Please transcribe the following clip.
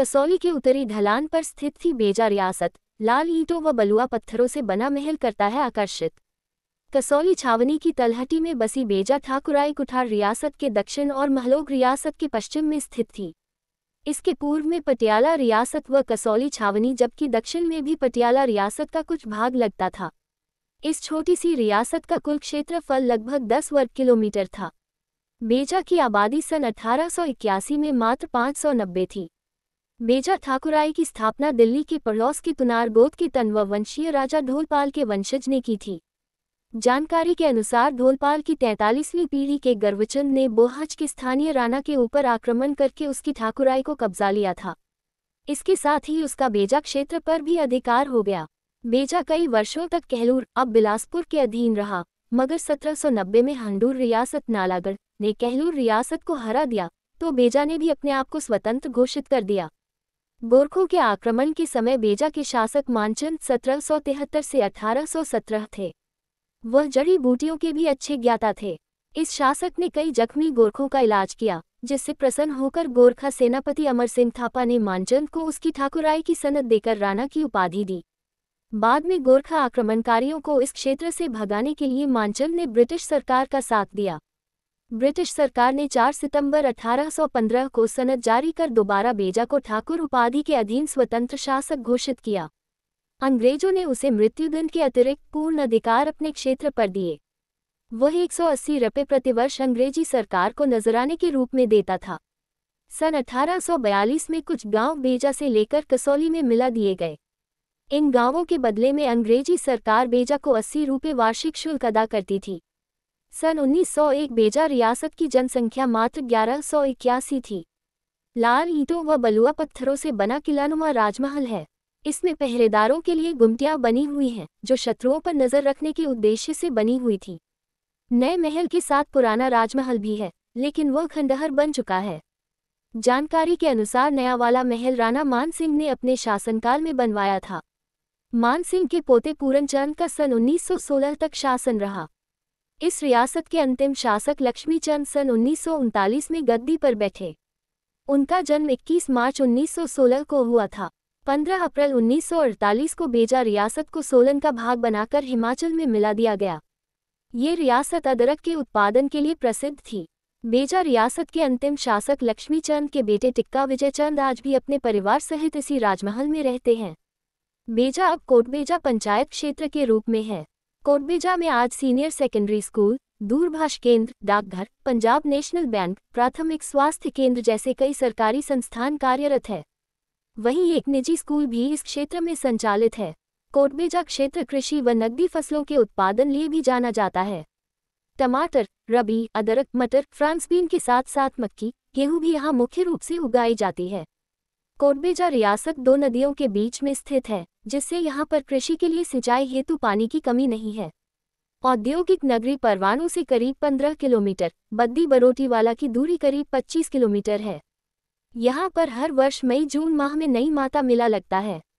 कसौली के उत्तरी ढलान पर स्थित थी बेजा रियासत लाल ईंटों व बलुआ पत्थरों से बना महल करता है आकर्षित कसौली छावनी की तलहटी में बसी बेजा ठाकुराई कुठार रियासत के दक्षिण और महलोग रियासत के पश्चिम में स्थित थी इसके पूर्व में पटियाला रियासत व कसौली छावनी जबकि दक्षिण में भी पटियाला रियासत का कुछ भाग लगता था इस छोटी सी रियासत का कुल क्षेत्रफल लगभग 10 वर्ग किलोमीटर था बेजा की आबादी सन अठारह में मात्र पाँच थी मेजर ठाकुराई की स्थापना दिल्ली के पड़ौस के तुनार गोद के तन्व वंशीय राजा ढोलपाल के वंशज ने की थी जानकारी के अनुसार ढोलपाल की तैंतालीसवीं पीढ़ी के गर्वचंद ने बोहज के स्थानीय राणा के ऊपर आक्रमण करके उसकी ठाकुराई को कब्जा लिया था इसके साथ ही उसका बेजा क्षेत्र पर भी अधिकार हो गया बेजा कई वर्षों तक कहलूर अब बिलासपुर के अधीन रहा मगर 1790 में हंडूर रियासत नालागढ़ ने कहलूर रियासत को हरा दिया तो बेजा ने भी अपने आप को स्वतंत्र घोषित कर दिया गोरखों के आक्रमण के समय बेजा के शासक मानचंद 1773 से 1817 थे वह जड़ी बूटियों के भी अच्छे ज्ञाता थे इस शासक ने कई जख्मी गोरखों का इलाज किया जिससे प्रसन्न होकर गोरखा सेनापति अमर सिंह थापा ने मानचंद को उसकी ठाकुराई की सनत देकर राणा की उपाधि दी बाद में गोरखा आक्रमणकारियों को इस क्षेत्र से भगाने के लिए मानचंद ने ब्रिटिश सरकार का साथ दिया ब्रिटिश सरकार ने 4 सितंबर 1815 को सनद जारी कर दोबारा बेजा को ठाकुर उपाधि के अधीन स्वतंत्र शासक घोषित किया अंग्रेजों ने उसे मृत्युदंड के अतिरिक्त पूर्ण अधिकार अपने क्षेत्र पर दिए वह 180 रुपये प्रतिवर्ष अंग्रेजी सरकार को नजराने के रूप में देता था सन 1842 में कुछ गांव बेजा से लेकर कसौली में मिला दिए गए इन गांवों के बदले में अंग्रेजी सरकार बेजा को अस्सी रुपये वार्षिक शुल्क अदा करती थी सन 1901 बेजा रियासत की जनसंख्या मात्र ग्यारह थी लाल ईंटों व बलुआ पत्थरों से बना किलानुमा राजमहल है इसमें पहरेदारों के लिए गुमटियां बनी हुई हैं जो शत्रुओं पर नजर रखने के उद्देश्य से बनी हुई थी नए महल के साथ पुराना राजमहल भी है लेकिन वह खंडहर बन चुका है जानकारी के अनुसार नया वाला महल राणा मान सिंह ने अपने शासनकाल में बनवाया था मान सिंह के पोते पूरन चंद का सन 1916 तक शासन रहा इस रियासत के अंतिम शासक लक्ष्मी चंद सन उन्नीस में गद्दी पर बैठे उनका जन्म 21 मार्च 1916 को हुआ था 15 अप्रैल 1948 को बेजा रियासत को सोलन का भाग बनाकर हिमाचल में मिला दिया गया ये रियासत अदरक के उत्पादन के लिए प्रसिद्ध थी बेजा रियासत के अंतिम शासक लक्ष्मीचंद के बेटे टिक्का विजयचंद आज भी अपने परिवार सहित इसी राजमहल में रहते हैं बेजा अब कोटबेजा पंचायत क्षेत्र के रूप में है कोटबीजा में आज सीनियर सेकेंडरी स्कूल दूरभाष केंद्र डाकघर पंजाब नेशनल बैंक प्राथमिक स्वास्थ्य केंद्र जैसे कई सरकारी संस्थान कार्यरत है वहीं एक निजी स्कूल भी इस क्षेत्र में संचालित है कोटबेजा क्षेत्र कृषि व नकदी फसलों के उत्पादन लिए भी जाना जाता है टमाटर रबी अदरक मटर फ्रांसबीन के साथ साथ मक्की गेहूं भी यहाँ मुख्य रूप से उगाई जाती है कोटबेजा रियासत दो नदियों के बीच में स्थित है जिससे यहाँ पर कृषि के लिए सिंचाई हेतु पानी की कमी नहीं है औद्योगिक नगरी परवाणु से करीब 15 किलोमीटर बद्दी बरोटीवाला की दूरी करीब 25 किलोमीटर है यहाँ पर हर वर्ष मई जून माह में नई माता मेला लगता है